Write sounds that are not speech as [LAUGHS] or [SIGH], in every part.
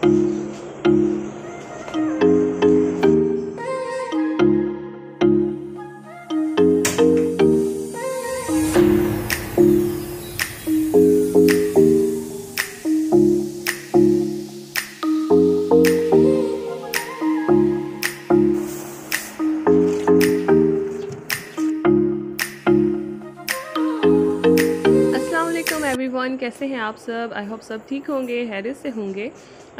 Thank you. कैसे हैं आप सब आई होप सब ठीक होंगे हैरिस से होंगे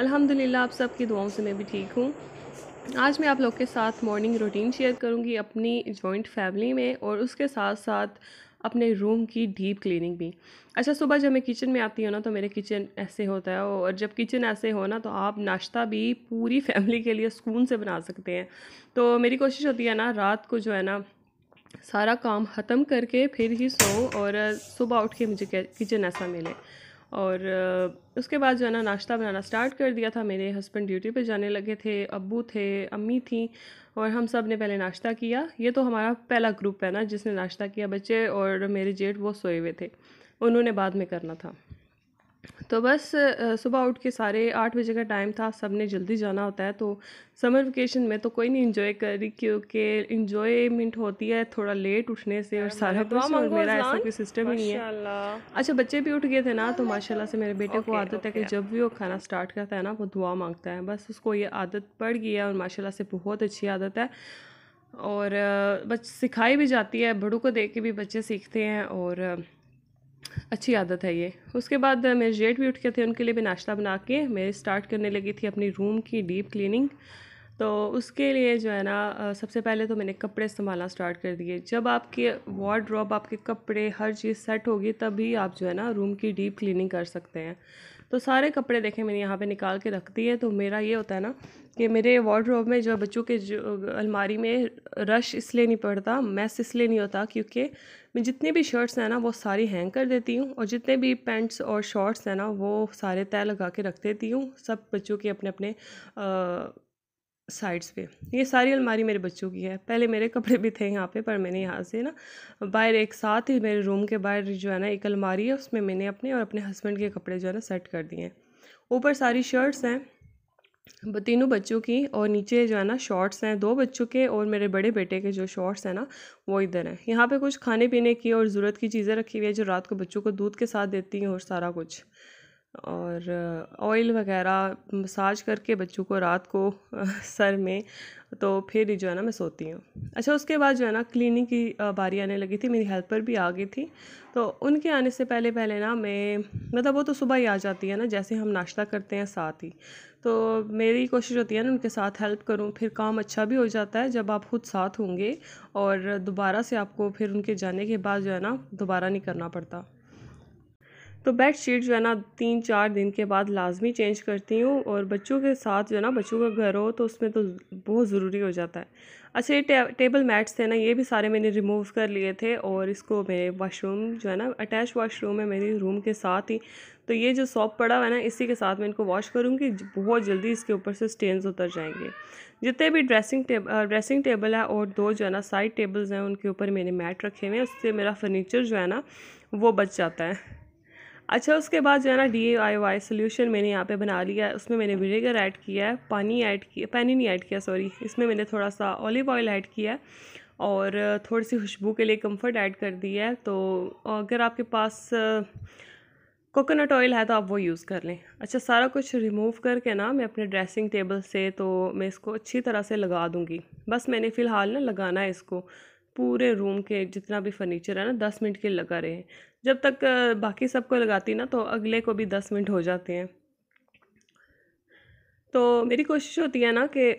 अल्हम्दुलिल्लाह आप सब की दुआओं से मैं भी ठीक हूँ आज मैं आप लोग के साथ मॉर्निंग रूटीन शेयर करूँगी अपनी जॉइंट फैमिली में और उसके साथ साथ अपने रूम की डीप क्लीनिंग भी अच्छा सुबह जब मैं किचन में आती हूँ ना तो मेरे किचन ऐसे होता है और जब किचन ऐसे हो ना तो आप नाश्ता भी पूरी फैमिली [LAUGHS] के लिए सुकून से बना सकते हैं तो मेरी कोशिश होती है ना रात को जो है ना सारा काम ख़त्म करके फिर ही सो और सुबह उठ के मुझे किचन ऐसा मिले और उसके बाद जो है ना नाश्ता बनाना स्टार्ट कर दिया था मेरे हस्बैंड ड्यूटी पे जाने लगे थे अबू थे अम्मी थी और हम सब ने पहले नाश्ता किया ये तो हमारा पहला ग्रुप है ना जिसने नाश्ता किया बच्चे और मेरे जेठ वो सोए हुए थे उन्होंने बाद में करना था तो बस सुबह उठ के सारे आठ बजे का टाइम था सब ने जल्दी जाना होता है तो समर वेकेशन में तो कोई नहीं इन्जॉय रही क्योंकि इन्जॉयमेंट होती है थोड़ा लेट उठने से और सारा तो कुछ और मेरा ऐसा कोई सिस्टम ही नहीं है अच्छा बच्चे भी उठ गए थे ना तो माशाल्लाह से मेरे बेटे को आदत है कि जब भी वो खाना स्टार्ट करता है ना वो दुआ मांगता है बस उसको ये आदत पड़ गई है और माशाल्लाह से बहुत अच्छी आदत है और बच सिखाई भी जाती है बड़ों को देख के भी बच्चे सीखते हैं और अच्छी आदत है ये उसके बाद मेरे जेठ भी उठ के थे उनके लिए भी नाश्ता बना के मैं स्टार्ट करने लगी थी अपनी रूम की डीप क्लीनिंग तो उसके लिए जो है ना सबसे पहले तो मैंने कपड़े संभालना स्टार्ट कर दिए जब आपके वार्ड्रॉप आपके कपड़े हर चीज़ सेट होगी तभी आप जो है ना रूम की डीप क्लीनिंग कर सकते हैं तो सारे कपड़े देखें मैंने यहाँ पे निकाल के रख दिए तो मेरा ये होता है ना कि मेरे वार्ड्रॉप में जो बच्चों के जो अलमारी में रश इसलिए नहीं पड़ता मैस इसलिए नहीं होता क्योंकि मैं जितनी भी शर्ट्स हैं ना वो सारी हैंग कर देती हूँ और जितने भी पैंट्स और शॉर्ट्स हैं ना वो सारे तय लगा के रख देती हूँ सब बच्चों के अपने अपने आ, साइड्स पे ये सारी अलमारी मेरे बच्चों की है पहले मेरे कपड़े भी थे यहाँ पे पर मैंने यहाँ से ना बाहर एक साथ ही मेरे रूम के बाहर जो है ना एक अलमारी है उसमें मैंने अपने और अपने हस्बैंड के कपड़े जो है ना सेट कर दिए हैं ऊपर सारी शर्ट्स हैं तीनों बच्चों की और नीचे जो है ना शॉर्ट्स हैं दो बच्चों के और मेरे बड़े बेटे के जो शॉर्ट्स हैं ना वो इधर हैं यहाँ पर कुछ खाने पीने की और ज़रूरत की चीज़ें रखी हुई है जो रात को बच्चों को दूध के साथ देती हैं और सारा कुछ और ऑयल वगैरह मसाज करके बच्चों को रात को सर में तो फिर जो है ना मैं सोती हूँ अच्छा उसके बाद जो है ना क्लिनिक की बारी आने लगी थी मेरी हेल्पर भी आ गई थी तो उनके आने से पहले पहले ना मैं मतलब वो तो सुबह ही आ जाती है ना जैसे हम नाश्ता करते हैं साथ ही तो मेरी कोशिश होती है ना उनके साथ हेल्प करूँ फिर काम अच्छा भी हो जाता है जब आप खुद साथ होंगे और दोबारा से आपको फिर उनके जाने के बाद जो है ना दोबारा नहीं करना पड़ता तो बेड शीट जो है ना तीन चार दिन के बाद लाजमी चेंज करती हूँ और बच्चों के साथ जो है ना बच्चों का घर हो तो उसमें तो बहुत ज़रूरी हो जाता है अच्छा ये टे, टेबल मैट्स थे ना ये भी सारे मैंने रिमूव कर लिए थे और इसको मेरे वाशरूम जो है ना अटैच वाशरूम है मेरे रूम के साथ ही तो ये जो सॉप पड़ा हुआ है ना इसी के साथ मैं इनको वॉश करूँगी बहुत जल्दी इसके ऊपर से स्टेन्स उतर जाएंगे जितने भी ड्रेसिंग टेब ड्रेसिंग टेबल है और दो जो है ना साइड टेबल्स हैं उनके ऊपर मैंने मैट रखे हुए हैं उससे मेरा फर्नीचर जो है ना वो बच जाता है अच्छा उसके बाद जो है ना D A I Y solution मैंने यहाँ पे बना लिया है उसमें मैंने विनेगर ऐड किया है पानी ऐड किया पानी नहीं ऐड किया सॉरी इसमें मैंने थोड़ा सा ऑलिव ऑयल ऐड किया है और थोड़ी सी खुशबू के लिए कंफर्ट ऐड कर दी है तो अगर आपके पास कोकोनट ऑयल है तो आप वो यूज़ कर लें अच्छा सारा कुछ रिमूव करके ना मैं अपने ड्रेसिंग टेबल से तो मैं इसको अच्छी तरह से लगा दूँगी बस मैंने फ़िलहाल ना लगाना है इसको पूरे रूम के जितना भी फर्नीचर है ना दस मिनट के लगा रहे हैं जब तक बाकी सबको लगाती ना तो अगले को भी दस मिनट हो जाते हैं तो मेरी कोशिश होती है ना कि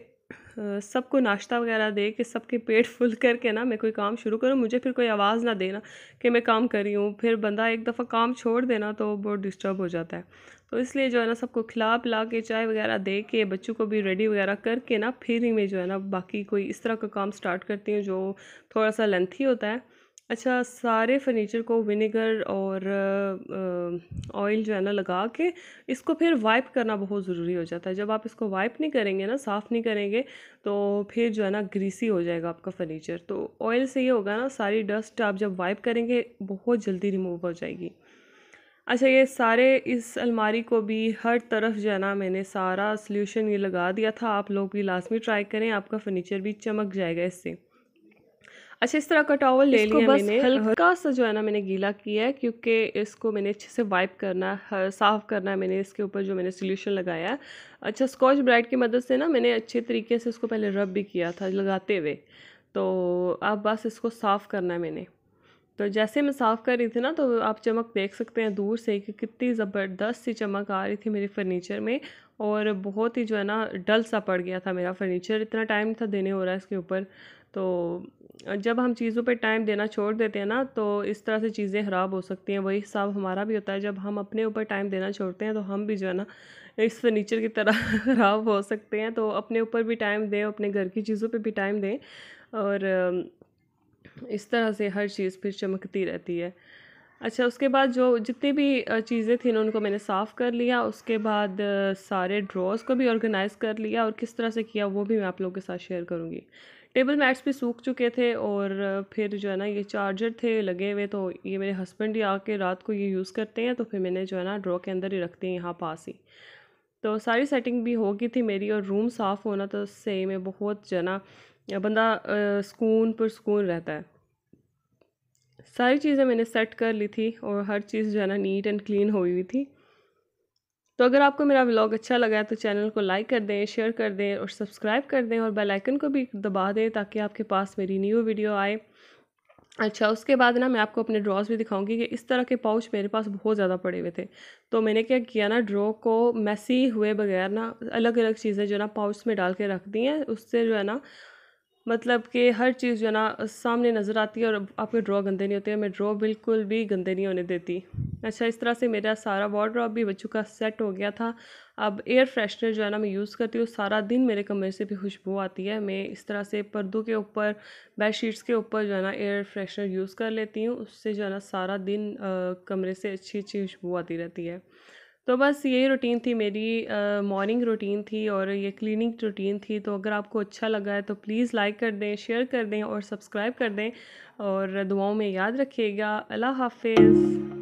सबको नाश्ता वगैरह दे कि सबके पेट फुल [LAUGHS] करके ना मैं कोई काम शुरू करूँ मुझे फिर कोई आवाज़ ना देना कि मैं काम कर रही हूँ फिर बंदा एक दफ़ा काम छोड़ देना तो बहुत डिस्टर्ब हो जाता है तो इसलिए जो है ना सबको खिला पिला के चाय वगैरह दे के बच्चों को भी रेडी वगैरह करके ना फिर ही मैं जो है ना बाकी कोई इस तरह का काम स्टार्ट करती हूँ जो थोड़ा सा लेंथी होता है अच्छा सारे फर्नीचर को विनेगर और ऑयल जो है ना लगा के इसको फिर वाइप करना बहुत ज़रूरी हो जाता है जब आप इसको वाइप नहीं करेंगे ना साफ़ नहीं करेंगे तो फिर जो है ना ग्रीसी हो जाएगा आपका फर्नीचर तो ऑयल से ये होगा ना सारी डस्ट आप जब वाइप करेंगे बहुत जल्दी रिमूव हो जाएगी अच्छा ये सारे इस अलमारी को भी हर तरफ जो है ना मैंने सारा सोल्यूशन ये लगा दिया था आप लोग भी लाजमी ट्राई करें आपका फर्नीचर भी चमक जाएगा इससे अच्छा इस तरह का टॉवल ले लिया मैंने हल्का सा जो है ना मैंने गीला किया है क्योंकि इसको मैंने अच्छे से वाइप करना है साफ़ करना है मैंने इसके ऊपर जो मैंने सोल्यूशन लगाया है अच्छा स्कॉच ब्राइट की मदद से ना मैंने अच्छे तरीके से इसको पहले रब भी किया था लगाते हुए तो अब बस इसको साफ़ करना है मैंने तो जैसे मैं साफ़ कर रही थी ना तो आप चमक देख सकते हैं दूर से कि कितनी ज़बरदस्त सी चमक आ रही थी मेरे फर्नीचर में और बहुत ही जो है ना डल सा पड़ गया था मेरा फर्नीचर इतना टाइम था देने हो रहा है इसके ऊपर तो जब हम चीज़ों पे टाइम देना छोड़ देते हैं ना तो इस तरह से चीज़ें ख़राब हो सकती हैं वही हिसाब हमारा भी होता है जब हम अपने ऊपर टाइम देना छोड़ते हैं तो हम भी जो है ना इस फर्नीचर की तरह [LAUGHS] ख़राब हो सकते हैं तो अपने ऊपर भी टाइम दें अपने घर की चीज़ों पे भी टाइम दें और इस तरह से हर चीज़ फिर चमकती रहती है अच्छा उसके बाद जो जितनी भी चीज़ें थी ना उनको मैंने साफ़ कर लिया उसके बाद सारे ड्रॉस को भी ऑर्गेनाइज़ कर लिया और किस तरह से किया वो भी मैं आप लोगों के साथ शेयर करूँगी टेबल मैट्स भी सूख चुके थे और फिर जो है ना ये चार्जर थे लगे हुए तो ये मेरे हस्बैंड ही आके रात को ये यूज़ करते हैं तो फिर मैंने जो है ना ड्रॉ के अंदर ही रखते हैं यहाँ पास ही तो सारी सेटिंग भी हो गई थी मेरी और रूम साफ़ होना तो उससे में बहुत जो है ना बंदा सुकून पर सुकून रहता है सारी चीज़ें मैंने सेट कर ली थी और हर चीज़ जो है ना नीट एंड क्लीन हुई हुई थी तो अगर आपको मेरा व्लॉग अच्छा लगा है तो चैनल को लाइक कर दें शेयर कर दें और सब्सक्राइब कर दें और बेल आइकन को भी दबा दें ताकि आपके पास मेरी न्यू वीडियो आए अच्छा उसके बाद ना मैं आपको अपने ड्रॉज भी दिखाऊंगी कि इस तरह के पाउच मेरे पास बहुत ज़्यादा पड़े हुए थे तो मैंने क्या किया ना ड्रॉ को मैसी हुए बगैर ना अलग अलग चीज़ें जो ना पाउच में डाल के रख दी हैं उससे जो है ना मतलब कि हर चीज़ जो है ना सामने नज़र आती है और आपके ड्रॉ गंदे नहीं होते मैं ड्रॉ बिल्कुल भी गंदे नहीं होने देती अच्छा इस तरह से मेरा सारा वार्ड्रॉप भी बच्चों का सेट हो गया था अब एयर फ्रेशनर जो है ना मैं यूज़ करती हूँ सारा दिन मेरे कमरे से भी खुशबू आती है मैं इस तरह से पर्दों के ऊपर बेड शीट्स के ऊपर जो है ना एयर फ्रेशनर यूज़ कर लेती हूँ उससे जो है ना सारा दिन आ, कमरे से अच्छी अच्छी खुशबू आती रहती है तो बस ये रूटीन थी मेरी मॉर्निंग रूटीन थी और ये क्लीनिंग रूटीन थी तो अगर आपको अच्छा लगा है तो प्लीज़ लाइक कर दें शेयर कर दें और सब्सक्राइब कर दें और दुआओं में याद रखिएगा अल्लाह हाफिज़